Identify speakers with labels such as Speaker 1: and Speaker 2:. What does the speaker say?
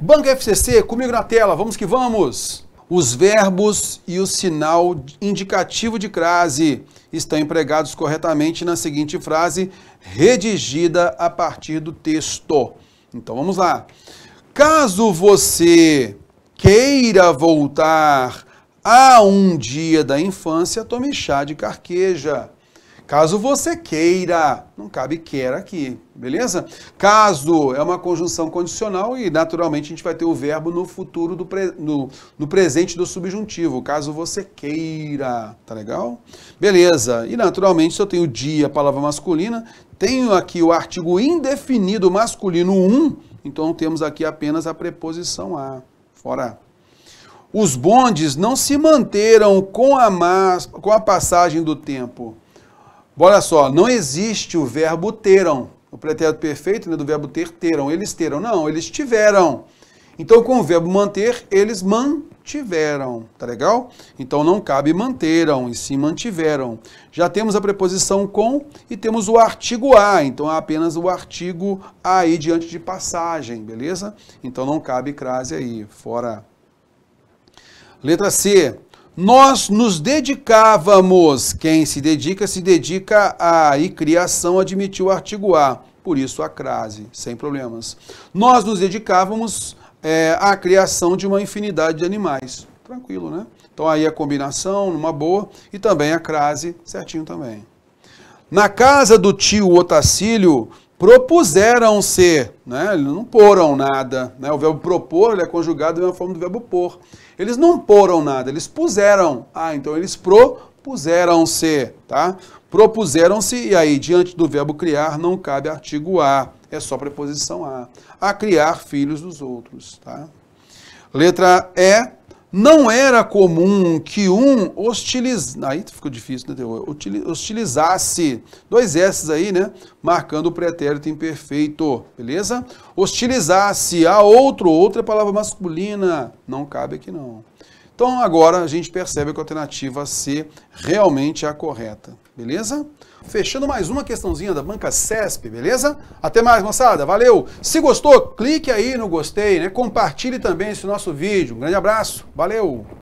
Speaker 1: Banco FCC, comigo na tela, vamos que vamos! Os verbos e o sinal indicativo de crase estão empregados corretamente na seguinte frase, redigida a partir do texto. Então vamos lá. Caso você queira voltar a um dia da infância, tome chá de carqueja. Caso você queira, não cabe quer aqui, beleza? Caso é uma conjunção condicional e naturalmente a gente vai ter o verbo no futuro do pre, no, no presente do subjuntivo. Caso você queira, tá legal? Beleza. E naturalmente se eu tenho dia, palavra masculina, tenho aqui o artigo indefinido masculino 1, então temos aqui apenas a preposição a. Fora. Os bondes não se manteram com a, mas, com a passagem do tempo. Olha só, não existe o verbo teram, o pretérito perfeito né, do verbo ter, teram. Eles teram, não, eles tiveram. Então, com o verbo manter, eles mantiveram, tá legal? Então, não cabe manteram, e sim mantiveram. Já temos a preposição com e temos o artigo a, então é apenas o artigo a aí diante de passagem, beleza? Então, não cabe crase aí, fora. Letra C, nós nos dedicávamos. Quem se dedica, se dedica a. E criação admitiu o artigo A. Por isso a crase, sem problemas. Nós nos dedicávamos é, à criação de uma infinidade de animais. Tranquilo, né? Então aí a combinação, numa boa, e também a crase, certinho também. Na casa do tio Otacílio, propuseram se né? eles não poram nada. Né? O verbo propor é conjugado da mesma forma do verbo pôr. Eles não poram nada, eles puseram. Ah, então eles propuseram-se, tá? Propuseram-se, e aí, diante do verbo criar, não cabe artigo a, é só preposição a. A criar filhos dos outros, tá? Letra E, não era comum que um hostilizasse. Aí ficou difícil, né? Hostilizasse. Dois S's aí, né? Marcando o pretérito imperfeito, beleza? Hostilizasse a outro, outra é palavra masculina. Não cabe aqui, não. Então agora a gente percebe que a alternativa C realmente é a correta, beleza? Fechando mais uma questãozinha da banca CESP, beleza? Até mais, moçada. Valeu! Se gostou, clique aí no gostei, né? Compartilhe também esse nosso vídeo. Um grande abraço. Valeu!